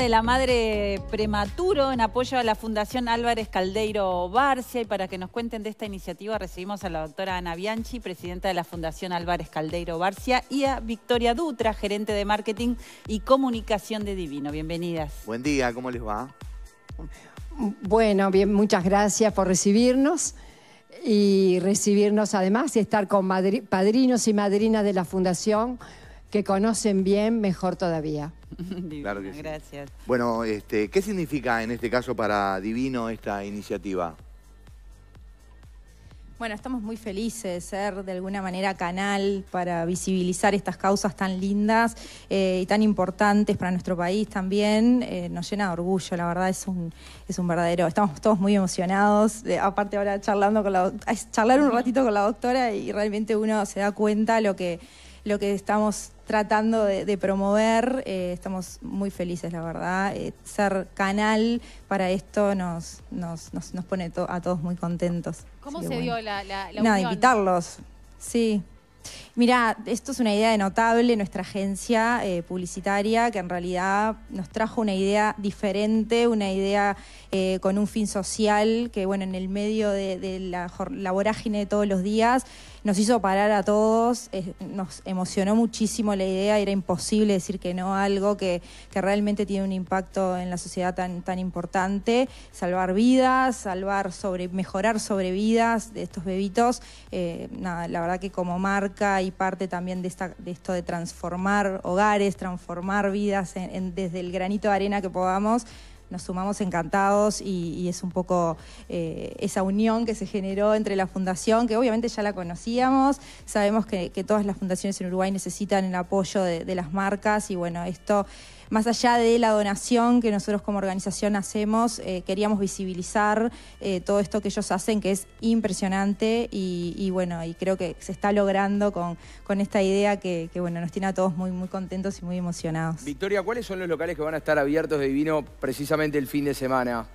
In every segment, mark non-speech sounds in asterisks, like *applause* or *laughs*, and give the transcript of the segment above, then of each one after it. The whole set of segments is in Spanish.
de la Madre Prematuro en apoyo a la Fundación Álvarez Caldeiro Barcia. Y para que nos cuenten de esta iniciativa recibimos a la doctora Ana Bianchi, presidenta de la Fundación Álvarez Caldeiro Barcia, y a Victoria Dutra, gerente de marketing y comunicación de Divino. Bienvenidas. Buen día, ¿cómo les va? Bueno, bien, muchas gracias por recibirnos y recibirnos además y estar con padrinos y madrinas de la Fundación que conocen bien, mejor todavía. *laughs* Gracias. Bueno, este, ¿qué significa en este caso para Divino esta iniciativa? Bueno, estamos muy felices de ser de alguna manera canal para visibilizar estas causas tan lindas eh, y tan importantes para nuestro país también. Eh, nos llena de orgullo, la verdad es un, es un verdadero. Estamos todos muy emocionados. aparte ahora charlando con la charlar un ratito con la doctora y realmente uno se da cuenta lo que lo que estamos tratando de, promover. Eh, estamos muy felices, la verdad. Eh, ser canal para esto nos, nos, nos, pone a todos muy contentos. ¿Cómo se dio la, la, Nada, invitarlos. Sí. Mira, esto es una idea de Notable, nuestra agencia eh, publicitaria, que en realidad nos trajo una idea diferente, una idea eh, con un fin social, que bueno, en el medio de, la, vorágine de todos los días, nos hizo parar a todos, nos emocionó muchísimo la idea, era imposible decir que no a algo que, realmente tiene un impacto en la sociedad tan, tan importante, salvar vidas, salvar sobre, mejorar sobre vidas de estos bebitos, eh, nada, la verdad que como marca y parte también de, esta, de esto de transformar hogares, transformar vidas desde el granito de arena que podamos. Nos sumamos encantados y, es un poco eh, esa unión que se generó entre la fundación, que obviamente ya la conocíamos, sabemos que, todas las fundaciones en Uruguay necesitan el apoyo de las marcas y bueno, esto más allá de la donación que nosotros como organización hacemos, eh, queríamos visibilizar eh, todo esto que ellos hacen, que es impresionante y, bueno, y creo que se está logrando con, esta idea que, que, bueno, nos tiene a todos muy, muy contentos y muy emocionados. Victoria, ¿cuáles son los locales que van a estar abiertos de vino precisamente el fin de semana?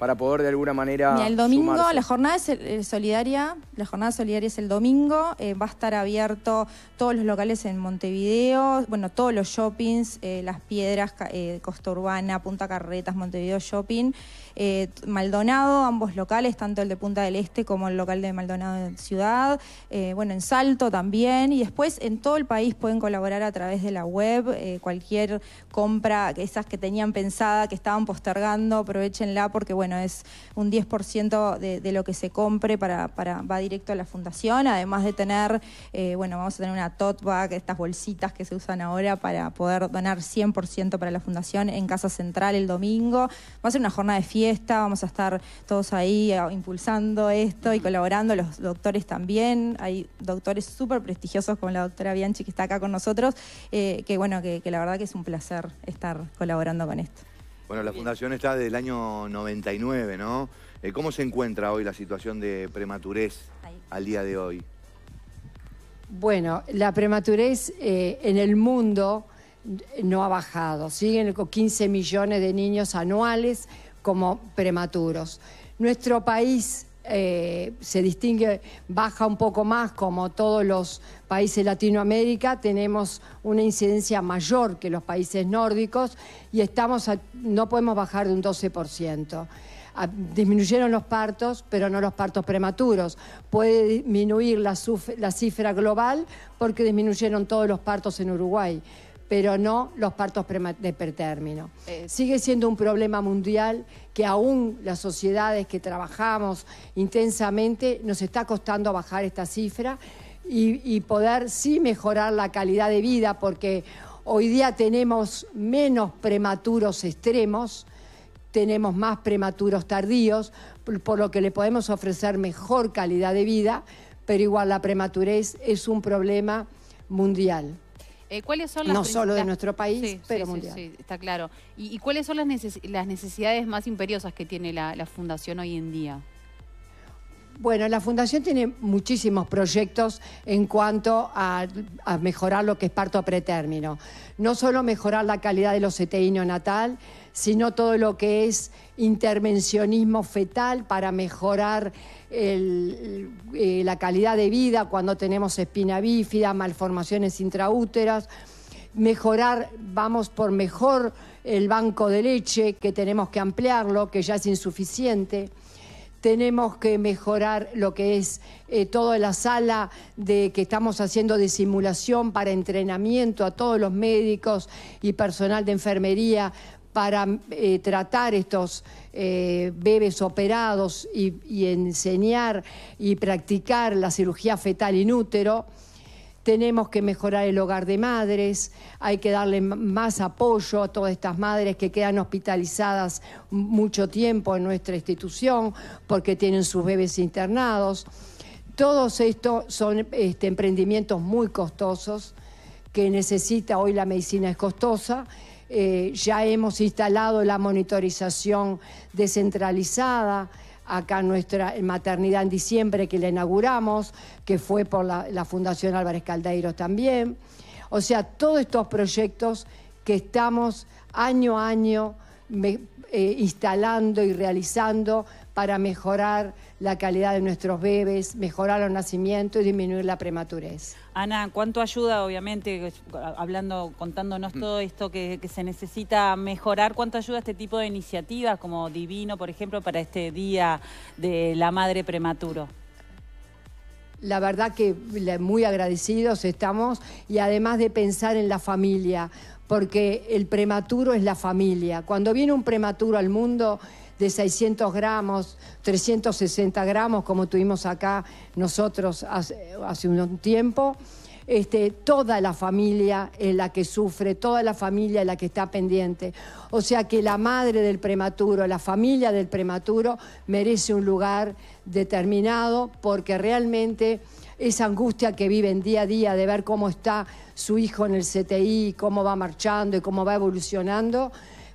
para poder de alguna manera. el domingo, la jornada es solidaria, la jornada solidaria es el domingo, eh, va a estar abierto todos los locales en Montevideo, bueno, todos los shoppings, eh, Las Piedras, eh, Costa Urbana, Punta Carretas, Montevideo Shopping, Maldonado, ambos locales, tanto el de Punta del Este como el local de Maldonado en Ciudad, bueno, en Salto también, y después en todo el país pueden colaborar a través de la web, cualquier compra, esas que tenían pensada, que estaban postergando, aprovechenla porque, bueno, es un 10% de, lo que se compre para, va directo a la fundación, además de tener, eh, bueno, vamos a tener una tote bag, estas bolsitas que se usan ahora para poder donar 100% para la fundación en Casa Central el domingo. Va a ser una jornada de fiesta, vamos a estar todos ahí eh, impulsando esto y colaborando, los doctores también, hay doctores súper prestigiosos como la doctora Bianchi que está acá con nosotros, eh, que bueno, que la verdad que es un placer estar colaborando con esto. Bueno, la fundación está desde el año 99, ¿no? Eh, ¿Cómo se encuentra hoy la situación de prematurez al día de hoy? Bueno, la prematurez eh, en el mundo no ha bajado. Siguen con 15 millones de niños anuales como prematuros. Nuestro país eh, se distingue, baja un poco más como todos los países de Latinoamérica, tenemos una incidencia mayor que los países nórdicos y estamos no podemos bajar de un 12%. Ah, disminuyeron los partos, pero no los partos prematuros. Puede disminuir la cifra global porque disminuyeron todos los partos en Uruguay pero no los partos de pretérmino. Eh. Sigue siendo un problema mundial que aún las sociedades que trabajamos intensamente nos está costando bajar esta cifra y, poder sí mejorar la calidad de vida, porque hoy día tenemos menos prematuros extremos, tenemos más prematuros tardíos, por lo que le podemos ofrecer mejor calidad de vida, pero igual la prematurez es un problema mundial. Eh, ¿Cuáles son las No solo de nuestro país, pero mundial. Sí, está claro. ¿Y, cuáles son las, las, necesidades más imperiosas que tiene la Fundación hoy en día? Bueno, la Fundación tiene muchísimos proyectos en cuanto a, mejorar lo que es parto pretérmino. No solo mejorar la calidad de los CTI e natal, sino todo lo que es intervencionismo fetal para mejorar eh, la calidad de vida cuando tenemos espina bífida, malformaciones intraúteras mejorar, vamos por mejor el banco de leche, que tenemos que ampliarlo, que ya es insuficiente tenemos que mejorar lo que es eh, toda la sala de, que estamos haciendo de simulación para entrenamiento a todos los médicos y personal de enfermería para eh, tratar estos eh, bebés operados y, y enseñar y practicar la cirugía fetal inútero tenemos que mejorar el hogar de madres, hay que darle más apoyo a todas estas madres que quedan hospitalizadas mucho tiempo en nuestra institución porque tienen sus bebés internados. Todos estos son este, emprendimientos muy costosos que necesita hoy la medicina es costosa. Eh, ya hemos instalado la monitorización descentralizada acá nuestra maternidad en diciembre que la inauguramos, que fue por la, Fundación Álvarez Caldeiro también. O sea, todos estos proyectos que estamos año a año eh, instalando y realizando para mejorar la calidad de nuestros bebés, mejorar los nacimientos y disminuir la prematurez. Ana, ¿cuánto ayuda, obviamente, hablando, contándonos todo esto que, se necesita mejorar, cuánto ayuda este tipo de iniciativas como Divino, por ejemplo, para este Día de la Madre Prematuro? la verdad que muy agradecidos estamos y además de pensar en la familia, porque el prematuro es la familia. Cuando viene un prematuro al mundo de 600 gramos, 360 gramos, como tuvimos acá nosotros hace, un tiempo, este, toda la familia en la que sufre, toda la familia en la que está pendiente. O sea que la madre del prematuro, la familia del prematuro merece un lugar determinado porque realmente esa angustia que viven día a día de ver cómo está su hijo en el CTI, cómo va marchando y cómo va evolucionando,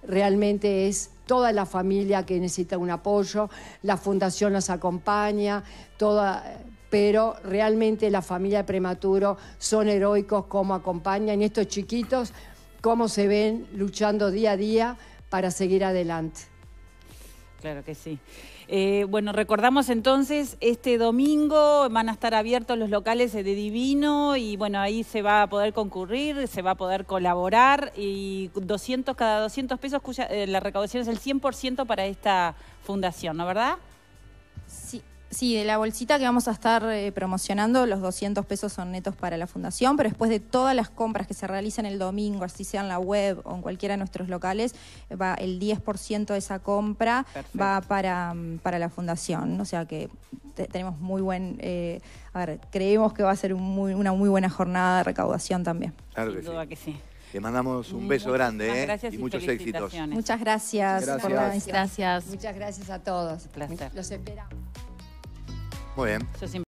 realmente es toda la familia que necesita un apoyo, la fundación las acompaña, toda pero realmente la familia de prematuro son heroicos como acompañan estos chiquitos, cómo se ven luchando día a día para seguir adelante. Claro que sí. Eh, bueno, recordamos entonces, este domingo van a estar abiertos los locales de Divino y bueno, ahí se va a poder concurrir, se va a poder colaborar y 200 cada 200 pesos, eh, la recaudación es el 100% para esta fundación, ¿no verdad? Sí, Sí, de la bolsita que vamos a estar eh, promocionando, los 200 pesos son netos para la fundación, pero después de todas las compras que se realizan el domingo, así sea en la web o en cualquiera de nuestros locales, va el 10% de esa compra va para, mm, para la fundación. O sea que tenemos muy buen, eh, a ver, creemos que va a ser una muy buena jornada de recaudación también. Claro que Sin duda que sí. Te mandamos un beso grande ¿eh? y, muchos éxitos. Muchas gracias, gracias. por la Gracias. Muchas gracias a todos. Los esperamos. Muy bien.